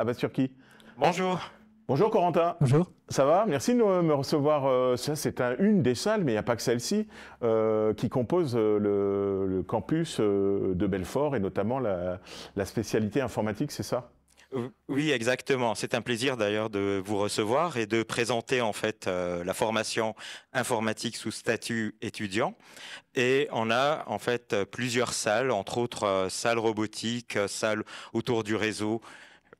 Ah bah, sur qui Bonjour. Bonjour Corentin. Bonjour. Ça va Merci de euh, me recevoir. Euh, ça, c'est une des salles, mais il n'y a pas que celle-ci, euh, qui compose le, campus de Belfort et notamment la, spécialité informatique, c'est ça oui, exactement. C'est un plaisir d'ailleurs de vous recevoir et de présenter en fait la formation informatique sous statut étudiant. Et on a en fait plusieurs salles, entre autres salles robotiques, salles autour du réseau,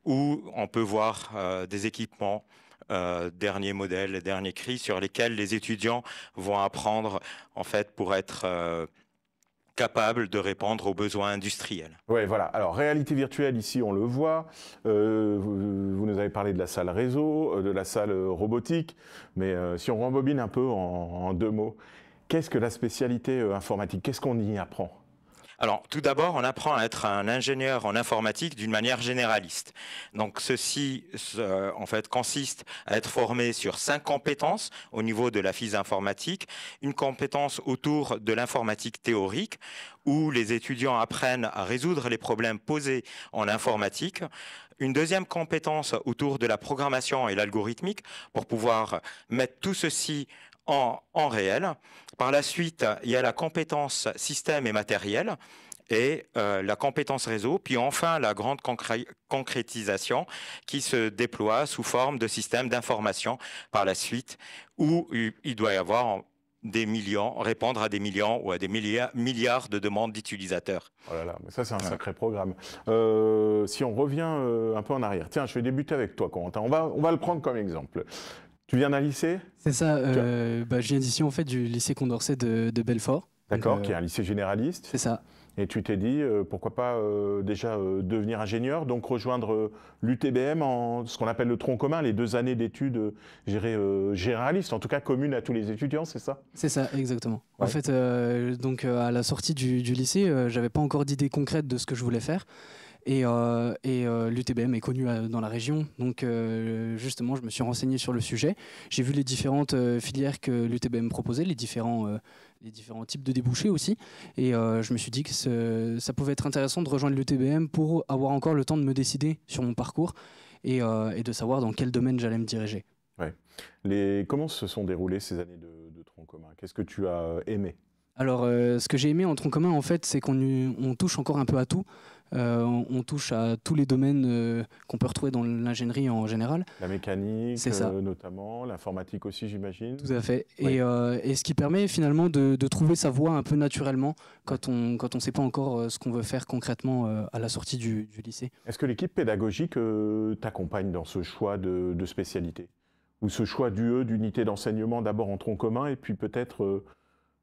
où on peut voir euh, des équipements euh, dernier modèle, dernier cri, sur lesquels les étudiants vont apprendre en fait pour être euh, capables de répondre aux besoins industriels. Oui, voilà. Alors, réalité virtuelle, ici, on le voit. Euh, vous, nous avez parlé de la salle réseau, de la salle robotique, mais si on rembobine un peu en deux mots, qu'est-ce que la spécialité informatique Qu'est-ce qu'on y apprend alors, tout d'abord, on apprend à être un ingénieur en informatique d'une manière généraliste. Donc, ceci, en fait, consiste à être formé sur cinq compétences au niveau de la physique informatique. Une compétence autour de l'informatique théorique, où les étudiants apprennent à résoudre les problèmes posés en informatique. Une deuxième compétence autour de la programmation et l'algorithmique pour pouvoir mettre tout ceci en, réel. Par la suite, il y a la compétence système et matériel et euh, la compétence réseau, puis enfin la grande concrétisation qui se déploie sous forme de système d'information par la suite, où il doit y avoir des millions, répondre à des millions ou à des milliards, de demandes d'utilisateurs. Oh là là, mais ça c'est un sacré programme. Euh, si on revient euh, un peu en arrière, tiens, je vais débuter avec toi, Corentin. On va, on va le prendre comme exemple. Tu viens d'un lycée C'est ça, euh, bah, je viens d'ici en fait du lycée Condorcet de, Belfort. D'accord, euh, qui est un lycée généraliste. C'est ça. Et tu t'es dit, euh, pourquoi pas déjà devenir ingénieur, donc rejoindre l'UTBM en ce qu'on appelle le tronc commun, les deux années d'études généralistes, en tout cas communes à tous les étudiants, c'est ça C'est ça, exactement. En fait, donc à la sortie du, du lycée, j'avais pas encore d'idée concrète de ce que je voulais faire. Et, euh, euh, l'UTBM est connu euh, dans la région. Donc, justement, je me suis renseigné sur le sujet. J'ai vu les différentes filières que l'UTBM proposait, les différents, les différents types de débouchés aussi. Et je me suis dit que ça pouvait être intéressant de rejoindre l'UTBM pour avoir encore le temps de me décider sur mon parcours et, de savoir dans quel domaine j'allais me diriger. Ouais. Comment se sont déroulées ces années de, tronc commun Qu'est-ce que tu as aimé alors, ce que j'ai aimé en tronc commun, en fait, c'est qu'on touche encore un peu à tout. Euh, on, touche à tous les domaines euh, qu'on peut retrouver dans l'ingénierie en général. La mécanique, euh, notamment, l'informatique aussi, j'imagine. Tout à fait. Et, ce qui permet finalement de, trouver sa voie un peu naturellement quand on ne sait pas encore ce qu'on veut faire concrètement à la sortie du, lycée. Est-ce que l'équipe pédagogique t'accompagne dans ce choix de, spécialité ou ce choix d'UE, d'unité d'enseignement, d'abord en tronc commun, et puis peut-être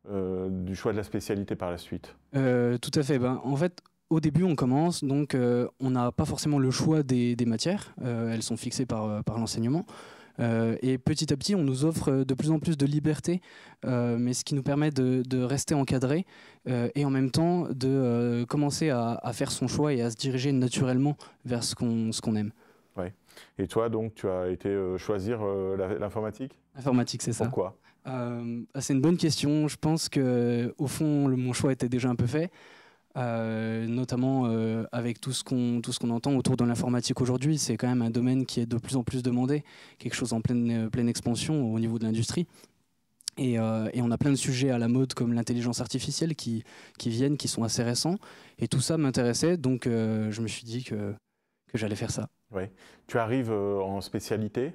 du choix de la spécialité par la suite Tout à fait. Ben, en fait, au début, on commence, donc euh, on n'a pas forcément le choix des, matières. Euh, elles sont fixées par, euh, par l'enseignement. et petit à petit, on nous offre de plus en plus de liberté, mais ce qui nous permet de, rester encadré et en même temps de commencer à, faire son choix et à se diriger naturellement vers ce qu'on aime. Ouais. Et toi, donc, tu as été choisir l'informatique Informatique, c'est ça. Pourquoi ah, C'est une bonne question. Je pense que, au fond, mon choix était déjà un peu fait. Euh, notamment euh, avec tout ce qu'on tout ce qu'on entend autour de l'informatique aujourd'hui. C'est quand même un domaine qui est de plus en plus demandé, quelque chose en pleine euh, pleine expansion au niveau de l'industrie. Et, et, on a plein de sujets à la mode comme l'intelligence artificielle qui, qui viennent, qui sont assez récents. Et tout ça m'intéressait, donc je me suis dit que, que j'allais faire ça. Ouais. Tu arrives en spécialité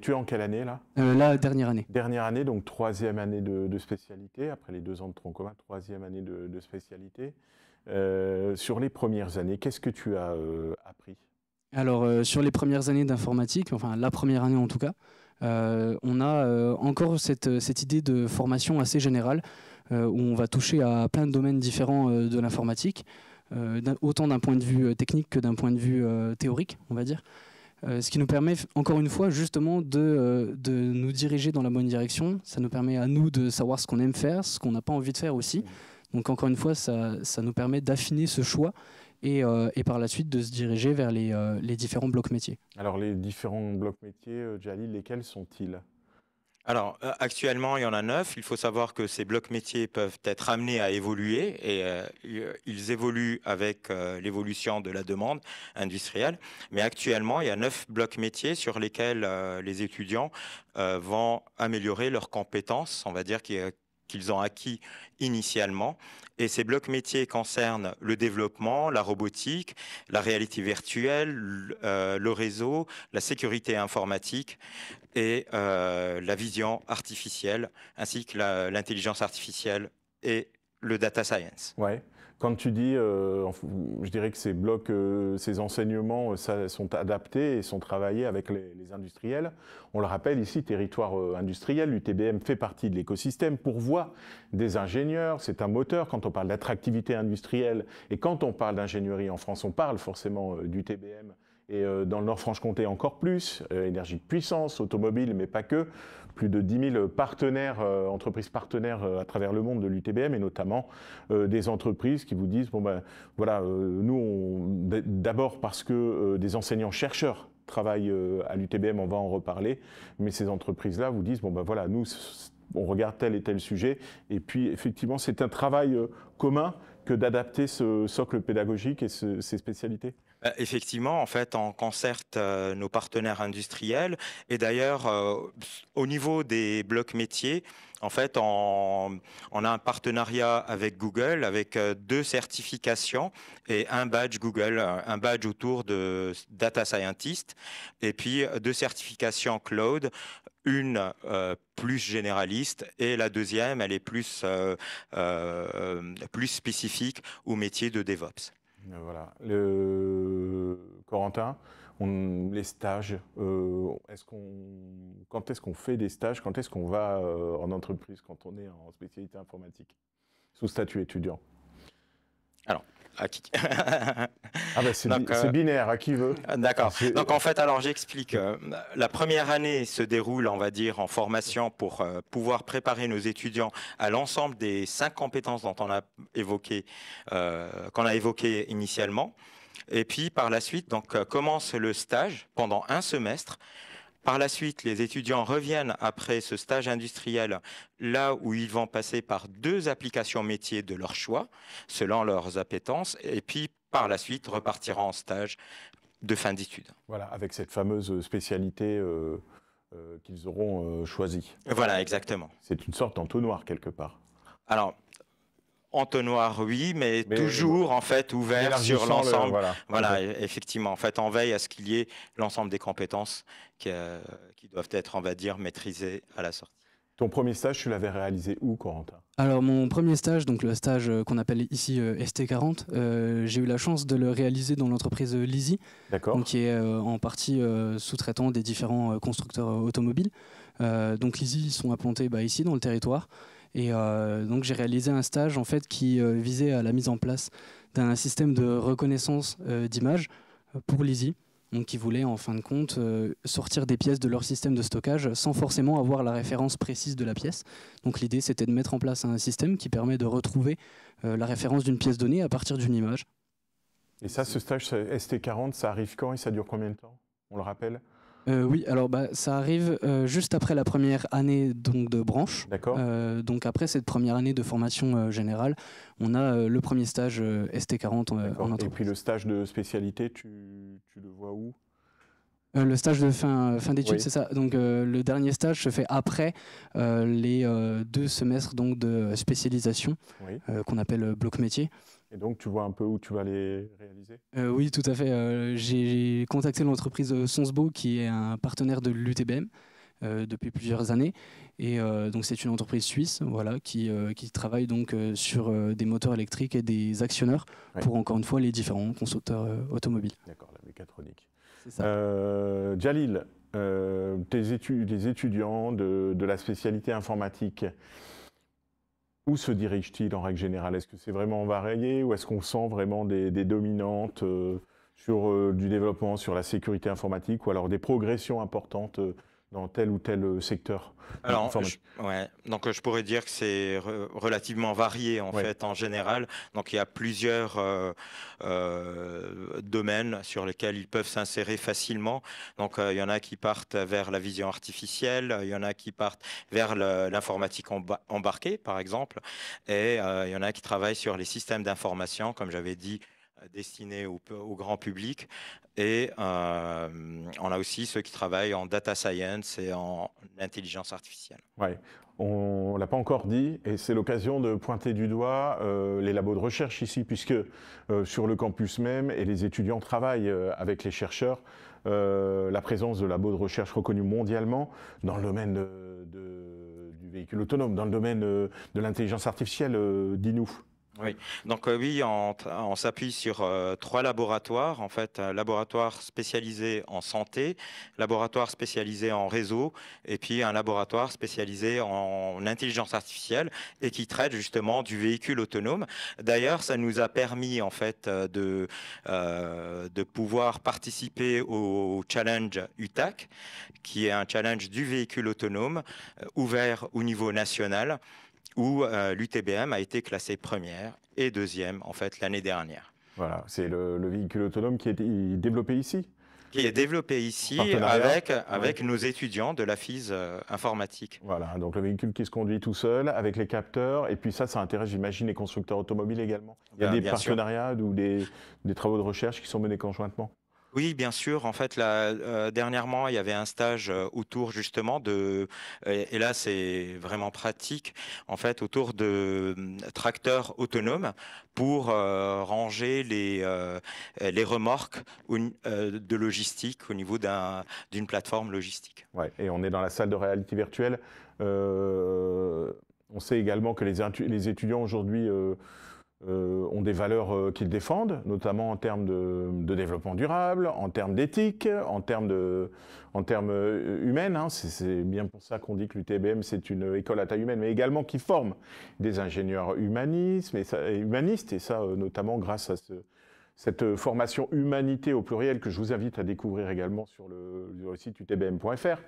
tu es en quelle année là euh, La dernière année. Dernière année, donc troisième année de, spécialité, après les deux ans de tronc commun, troisième année de, spécialité. Euh, sur les premières années, qu'est-ce que tu as euh, appris Alors, sur les premières années d'informatique, enfin la première année en tout cas, on a encore cette, cette, idée de formation assez générale, où on va toucher à plein de domaines différents de l'informatique, autant d'un point de vue technique que d'un point de vue théorique, on va dire. Euh, ce qui nous permet, encore une fois, justement, de, euh, de, nous diriger dans la bonne direction. Ça nous permet à nous de savoir ce qu'on aime faire, ce qu'on n'a pas envie de faire aussi. Donc, encore une fois, ça, ça nous permet d'affiner ce choix et, euh, et, par la suite de se diriger vers les, les différents blocs métiers. Alors, les différents blocs métiers, Jalil, lesquels sont-ils alors euh, actuellement, il y en a neuf. Il faut savoir que ces blocs métiers peuvent être amenés à évoluer et euh, euh, ils évoluent avec l'évolution de la demande industrielle. Mais actuellement, il y a neuf blocs métiers sur lesquels les étudiants vont améliorer leurs compétences, on va dire, qui, qu'ils ont acquis initialement. Et ces blocs métiers concernent le développement, la robotique, la réalité virtuelle, euh, le réseau, la sécurité informatique et euh, la vision artificielle, ainsi que l'intelligence artificielle et le data science. Ouais quand tu dis, euh, je dirais que ces blocs, euh, ces enseignements euh, ça, sont adaptés et sont travaillés avec les, les, industriels. On le rappelle ici, territoire industriel, l'UTBM fait partie de l'écosystème, pourvoie des ingénieurs, c'est un moteur. Quand on parle d'attractivité industrielle et quand on parle d'ingénierie en France, on parle forcément d'UTBM et euh, dans le Nord-Franche-Comté encore plus, euh, énergie de puissance, automobile, mais pas que, plus de 10 000 partenaires, euh, entreprises partenaires à travers le monde de l'UTBM, et notamment des entreprises qui vous disent, bon ben voilà, nous, d'abord parce que des enseignants-chercheurs travaillent à l'UTBM, on va en reparler, mais ces entreprises-là vous disent, bon ben voilà, nous, on regarde tel et tel sujet, et puis effectivement, c'est un travail commun que d'adapter ce socle pédagogique et ces spécialités. Euh, effectivement, en fait, on concerte euh, nos partenaires industriels et d'ailleurs, euh, au niveau des blocs métiers, en fait, on, a un partenariat avec Google, avec deux certifications et un badge Google, un badge autour de Data Scientist, et puis deux certifications Cloud, une plus généraliste et la deuxième, elle est plus, plus spécifique au métier de DevOps. Euh, voilà. Le... Corentin, on... les stages, euh, est-ce quand est-ce qu'on fait des stages Quand est-ce qu'on va euh, en entreprise quand on est en spécialité informatique sous statut étudiant Alors, Ah bah, c'est euh, binaire, à qui veut ah, D'accord. Donc en fait, alors j'explique. Euh, la première année se déroule, on va dire, en formation pour euh, pouvoir préparer nos étudiants à l'ensemble des cinq compétences dont on a évoqué, qu'on a évoqué initialement. Et puis par la suite, donc commence le stage pendant un semestre par la suite, les étudiants reviennent après ce stage industriel là où ils vont passer par deux applications métiers de leur choix, selon leurs appétences, et puis par la suite repartiront en stage de fin d'études. Voilà, avec cette fameuse spécialité euh, euh, qu'ils auront euh, choisie. Voilà, exactement. C'est une sorte d'entonnoir quelque part. Alors, entonnoir, oui, mais, toujours en fait ouvert sur l'ensemble. voilà, e-, effectivement. En fait, en veille à ce qu'il y ait l'ensemble des compétences euh, qui, doivent être, on va dire, maîtrisées à la sortie. Ton premier stage, tu l'avais réalisé où, Corentin Alors, mon premier stage, donc le stage euh, qu'on appelle ici euh, ST40, j'ai eu la chance de le réaliser dans l'entreprise LISI, qui est en partie sous-traitant des différents constructeurs automobiles. donc, LISI, ils sont implantés bah, ici, dans le territoire. Et euh, donc j'ai réalisé un stage en fait qui euh, visait à la mise en place d'un système de reconnaissance euh, d'image pour l'ISI, Donc, qui voulait en fin de compte sortir des pièces de leur système de stockage sans forcément avoir la référence précise de la pièce. Donc l'idée c'était de mettre en place un système qui permet de retrouver la référence d'une pièce donnée à partir d'une image. Et ça, ce stage ST40, ça arrive quand et ça dure combien de temps On le rappelle euh, oui, alors bah, ça arrive euh, juste après la première année donc, de branche. D'accord. Euh, donc après cette première année de formation générale, on a le premier stage ST40 en entreprise. Et puis le stage de spécialité, tu, le vois où le stage de fin, d'études, c'est ça. Donc le dernier stage se fait après les deux semestres donc, de spécialisation qu'on appelle bloc métier. Et donc, tu vois un peu où tu vas les réaliser euh, Oui, tout à fait. Euh, j'ai contacté l'entreprise euh, Sonsbo, qui est un partenaire de l'UTBM depuis plusieurs années. Et donc, c'est une entreprise suisse voilà, qui, travaille donc sur des moteurs électriques et des actionneurs pour, encore une fois, les différents constructeurs automobiles. D'accord, la mécatronique. Ça. Jalil, tes étudiants de la spécialité informatique, où se dirige-t-il en règle générale Est-ce que c'est vraiment varié ou est-ce qu'on sent vraiment des, dominantes euh, sur euh, du développement, sur la sécurité informatique ou alors des progressions importantes euh, dans tel ou tel euh, secteur Alors, je, donc je pourrais dire que c'est relativement varié en fait en général. Donc il y a plusieurs euh, euh, domaines sur lesquels ils peuvent s'insérer facilement. Donc il y en a qui partent vers la vision artificielle, il y en a qui partent vers l'informatique embarquée par exemple, et il y en a qui travaillent sur les systèmes d'information, comme j'avais dit destinés au, grand public. Et euh, on a aussi ceux qui travaillent en data science et en intelligence artificielle. Ouais. On ne l'a pas encore dit, et c'est l'occasion de pointer du doigt euh, les labos de recherche ici, puisque euh, sur le campus même, et les étudiants travaillent avec les chercheurs, la présence de labos de recherche reconnus mondialement dans le domaine du véhicule autonome, dans le domaine de l'intelligence artificielle, dis-nous. Oui, donc euh, oui, on, s'appuie sur euh, trois laboratoires, en fait, un laboratoire spécialisé en santé, laboratoire spécialisé en réseau, et puis un laboratoire spécialisé en intelligence artificielle et qui traite justement du véhicule autonome. D'ailleurs, ça nous a permis en fait euh, de pouvoir participer au challenge UTAC, qui est un challenge du véhicule autonome ouvert au niveau national où euh, l'UTBM a été classée première et deuxième, en fait, l'année dernière. Voilà, c'est le, véhicule autonome qui est développé ici qui est développé ici avec, avec nos étudiants de la FIS euh, informatique. Voilà, donc le véhicule qui se conduit tout seul avec les capteurs, et puis ça, ça intéresse, j'imagine, les constructeurs automobiles également. Il y a des partenariats ou des travaux de recherche qui sont menés conjointement oui, bien sûr. En fait, euh, dernièrement, il y avait un stage euh, autour justement de, euh, et, là c'est vraiment pratique, en fait, autour de mm, tracteurs autonomes pour ranger les, les remorques de logistique au niveau d'une plateforme logistique. Ouais, et on est dans la salle de réalité virtuelle. on sait également que les, les étudiants aujourd'hui euh, ont des valeurs euh, qu'ils défendent, notamment en termes de, développement durable, en termes d'éthique, en termes, de, euh, humaines. Hein. C'est bien pour ça qu'on dit que l'UTBM, c'est une école à taille humaine, mais également qui forme des ingénieurs humanistes, et ça, notamment grâce à cette formation humanité au pluriel que je vous invite à découvrir également sur le, site utbm.fr.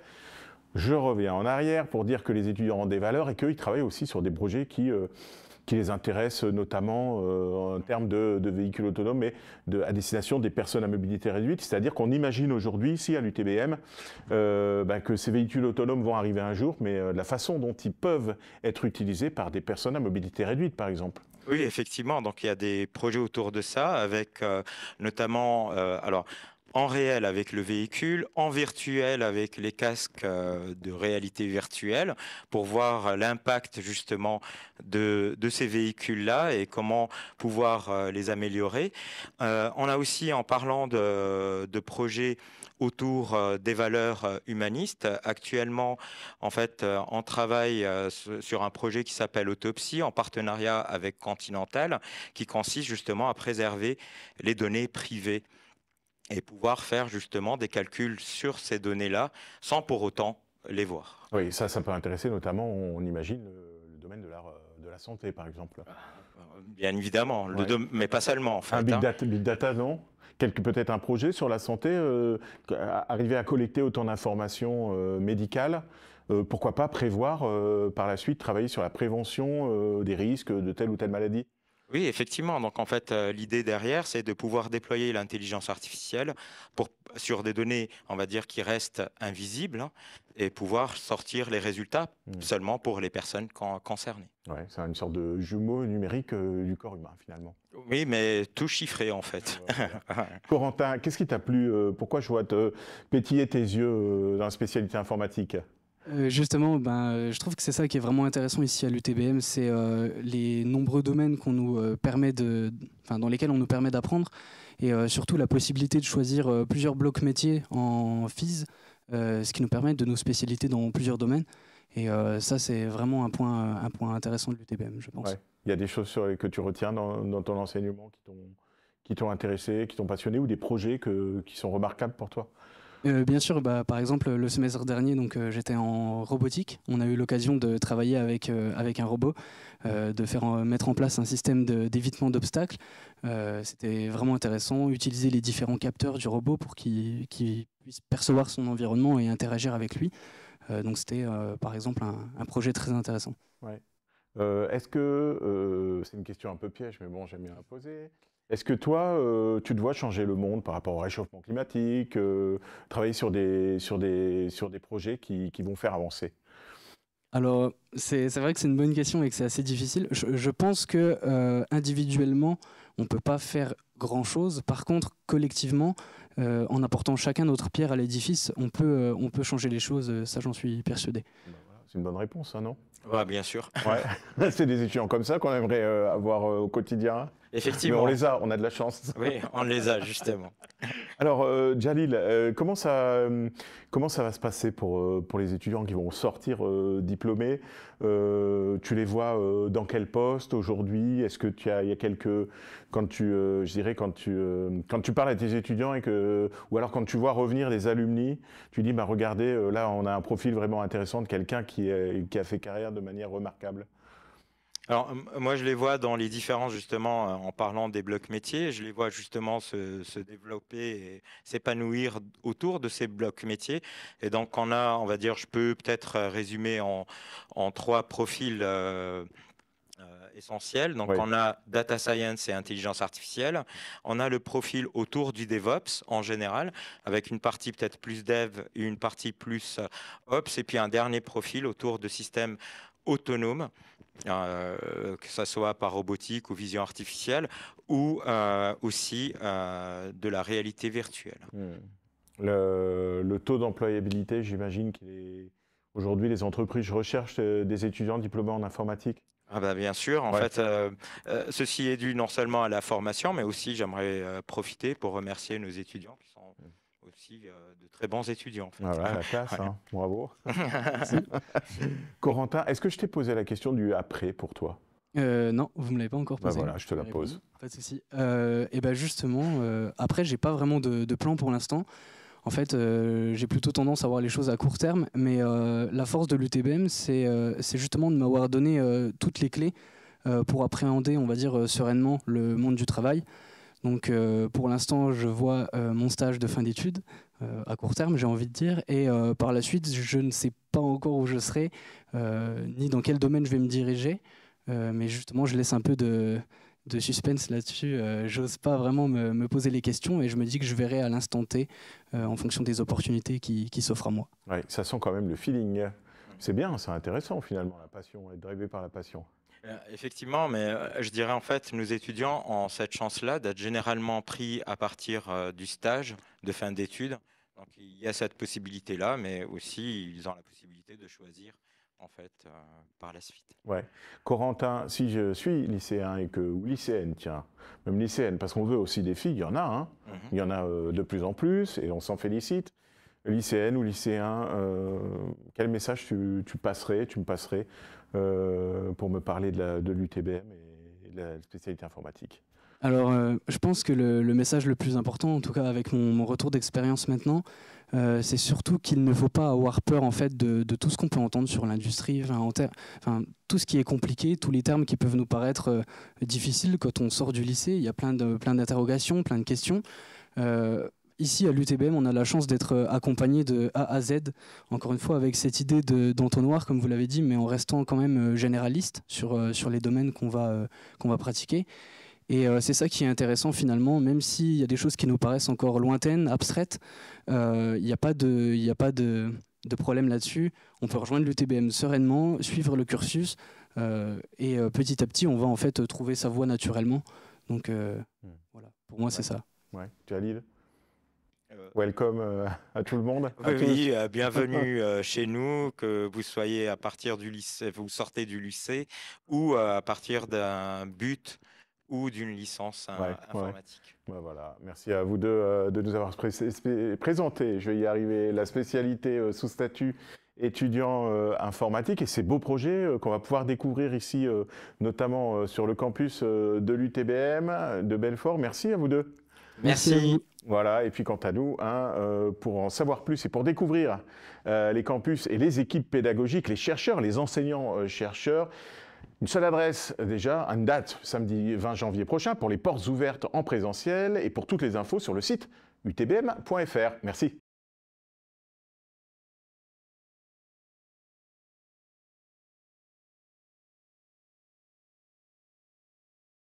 Je reviens en arrière pour dire que les étudiants ont des valeurs et qu'ils travaillent aussi sur des projets qui qui les intéresse notamment euh, en termes de, véhicules autonomes, mais de, à destination des personnes à mobilité réduite. C'est-à-dire qu'on imagine aujourd'hui, ici à l'UTBM, euh, ben, que ces véhicules autonomes vont arriver un jour, mais euh, la façon dont ils peuvent être utilisés par des personnes à mobilité réduite, par exemple. Oui, effectivement. Donc il y a des projets autour de ça, avec notamment, alors en réel avec le véhicule, en virtuel avec les casques euh, de réalité virtuelle, pour voir l'impact justement de, ces véhicules-là et comment pouvoir euh, les améliorer. Euh, on a aussi, en parlant de, de projets autour des valeurs humanistes. Actuellement, en fait, on travaille sur un projet qui s'appelle Autopsie en partenariat avec Continental, qui consiste justement à préserver les données privées et pouvoir faire justement des calculs sur ces données-là sans pour autant les voir. Oui, ça, ça peut intéresser notamment, on imagine, le, domaine de la, euh, de la santé, par exemple. Bien évidemment, mais pas seulement. En fait, hein. big, data, non Peut-être un projet sur la santé, euh, arriver à collecter autant d'informations euh, médicales pourquoi pas prévoir par la suite travailler sur la prévention des risques de telle ou telle maladie oui, effectivement. Donc en fait, euh, l'idée derrière, c'est de pouvoir déployer l'intelligence artificielle sur des données, on va dire, qui restent invisibles hein, et pouvoir sortir les résultats hmm. seulement pour les personnes concernées. Ouais, c'est une sorte de jumeau numérique euh, du corps humain finalement. Oui, mais tout chiffré en fait. Corentin, qu'est-ce qui t'a plu euh, Pourquoi je vois te pétiller tes yeux dans la spécialité informatique euh, justement, ben, euh, je trouve que c'est ça qui est vraiment intéressant ici à l'UTBM, c'est euh, les nombreux domaines qu'on nous permet de, dans lesquels on nous permet d'apprendre, et surtout la possibilité de choisir plusieurs blocs métiers en FIS, ce qui nous permet de nous spécialiser dans plusieurs domaines. Et ça, c'est vraiment un point, un point intéressant de l'UTBM, je pense. Il y a des choses que tu retiens dans, ton enseignement qui t'ont intéressé, qui t'ont passionné, ou des projets qui sont remarquables pour toi euh, bien sûr, bah, par exemple, le semestre dernier, donc euh, j'étais en robotique. On a eu l'occasion de travailler avec, euh, avec un robot, de faire mettre en place un système d'évitement d'obstacles. C'était vraiment intéressant. Utiliser les différents capteurs du robot pour qu'il puisse percevoir son environnement et interagir avec lui. donc c'était par exemple un, un, projet très intéressant. Ouais. Est-ce que c'est une question un peu piège, mais bon, j'aime bien la poser. Est-ce que toi, euh, tu tu vois changer le monde par rapport au réchauffement climatique, euh, travailler sur des, sur des, sur des projets qui, qui vont faire avancer Alors, c'est vrai que c'est une bonne question et que c'est assez difficile. Je, pense que euh, individuellement, on ne peut pas faire grand-chose. Par contre, collectivement, en apportant chacun notre pierre à l'édifice, on peut, on peut changer les choses. Ça, j'en suis persuadé. Bah c'est une bonne réponse, hein, non Ouais, bien sûr. Ouais. c'est des étudiants comme ça qu'on aimerait euh, avoir euh, au quotidien. Effectivement. on les a, on a de la chance. oui, on les a justement. Alors, euh, Jalil, comment, ça, comment ça va se passer pour, pour les étudiants qui vont sortir diplômés Tu les vois dans quel poste aujourd'hui Est-ce que tu as, il y a quelques. Quand tu, je dirais, quand tu, quand tu parles à tes étudiants et que. Ou alors quand tu vois revenir les alumni, tu dis, bah, regardez, là, on a un profil vraiment intéressant de quelqu'un qui, qui a fait carrière manière remarquable alors, moi, je les vois dans les différences, justement, euh, en parlant des blocs métiers. Je les vois justement se, développer et s'épanouir autour de ces blocs métiers. Et donc, on a, on va dire, je peux peut-être résumer en, trois profils. Euh, essentiel. Donc, on a data science et intelligence artificielle. On a le profil autour du DevOps en général, avec une partie peut-être plus dev, une partie plus euh, ops, et puis un dernier profil autour de systèmes autonomes. Euh, que ce soit par robotique ou vision artificielle, ou euh, aussi de la réalité virtuelle. Hmm. Le, taux d'employabilité, j'imagine qu'il est... Aujourd'hui, les entreprises recherchent des étudiants diplômés en informatique ah bah, bien sûr, en fait, euh, euh, ceci est dû non seulement à la formation, mais aussi j'aimerais euh, profiter pour remercier nos étudiants qui sont aussi de très bons étudiants. Voilà, ah la classe, hein. bravo. Corentin, est-ce que je t'ai posé la question du après pour toi non, vous ne me l'avez pas encore bah posée. voilà, je te la pose. Pas de souci. et ben justement, après, j'ai pas vraiment de, de plan pour l'instant en fait, euh, j'ai plutôt tendance à voir les choses à court terme, mais euh, la force de l'UTBM, euh, c'est justement de m'avoir donné toutes les clés pour appréhender, on va dire, sereinement le monde du travail. Donc pour l'instant, je vois mon stage de fin d'études, à court terme, j'ai envie de dire, et par la suite, je ne sais pas encore où je serai, ni dans quel domaine je vais me diriger, mais justement, je laisse un peu de, de suspense là-dessus. Euh, j'ose pas vraiment me, poser les questions et je me dis que je verrai à l'instant T euh, en fonction des opportunités qui, s'offrent à moi. ça sent quand même le feeling. C'est bien, c'est intéressant finalement, la passion, être drivé par la passion. Euh, effectivement, mais je dirais en fait, nos étudiants ont cette chance-là d'être généralement pris à partir du stage de fin d'études. Donc il y a cette possibilité-là, mais aussi ils ont la possibilité de choisir en fait, euh, par la suite. Ouais. Corentin, si je suis lycéen et que, ou lycéenne, tiens, même lycéenne, parce qu'on veut aussi des filles, il y en a, hein, mhm. il y en a euh, de plus en plus, et on s'en félicite. Lycéenne ou lycéen, euh, quel message tu, passerais, tu me passerais pour me parler de l'UTBM et de la spécialité informatique alors, euh, je pense que le, message le plus important, en tout cas avec mon, retour d'expérience maintenant, euh, c'est surtout qu'il ne faut pas avoir peur en fait de, tout ce qu'on peut entendre sur l'industrie, enfin, tout ce qui est compliqué, tous les termes qui peuvent nous paraître euh, difficiles quand on sort du lycée. Il y a plein de plein d'interrogations, plein de questions. ici à l'UTBM, on a la chance d'être accompagné de A à Z, encore une fois avec cette idée d'entonnoir, comme vous l'avez dit, mais en restant quand même généraliste sur, les domaines qu'on va pratiquer. Et euh, c'est ça qui est intéressant finalement, même s'il y a des choses qui nous paraissent encore lointaines, abstraites, euh, il n'y a pas de, a pas de, de problème là-dessus. On peut rejoindre l'UTBM sereinement, suivre le cursus, euh, et petit à petit, on va en fait trouver sa voie naturellement. Donc hmm. voilà, pour moi, c'est ça. Ouais. Jalil Welcome à tout le monde. oui bienvenue chez nous, que vous soyez à partir du lycée, vous sortez du lycée ou à partir d'un but ou d'une licence informatique. voilà. Merci à vous deux euh, de nous avoir présenté, je vais y arriver, la spécialité euh, sous statut étudiant euh, informatique et ces beaux projets qu'on va pouvoir découvrir ici, notamment sur le campus de l'UTBM de Belfort. Merci à vous deux. Merci. Voilà, et puis quant à nous, hein, pour en savoir plus et pour découvrir les campus et les équipes pédagogiques, les chercheurs, les enseignants-chercheurs, une seule adresse déjà, une date samedi 20 janvier prochain pour les portes ouvertes en présentiel et pour toutes les infos sur le site utbm.fr. Merci.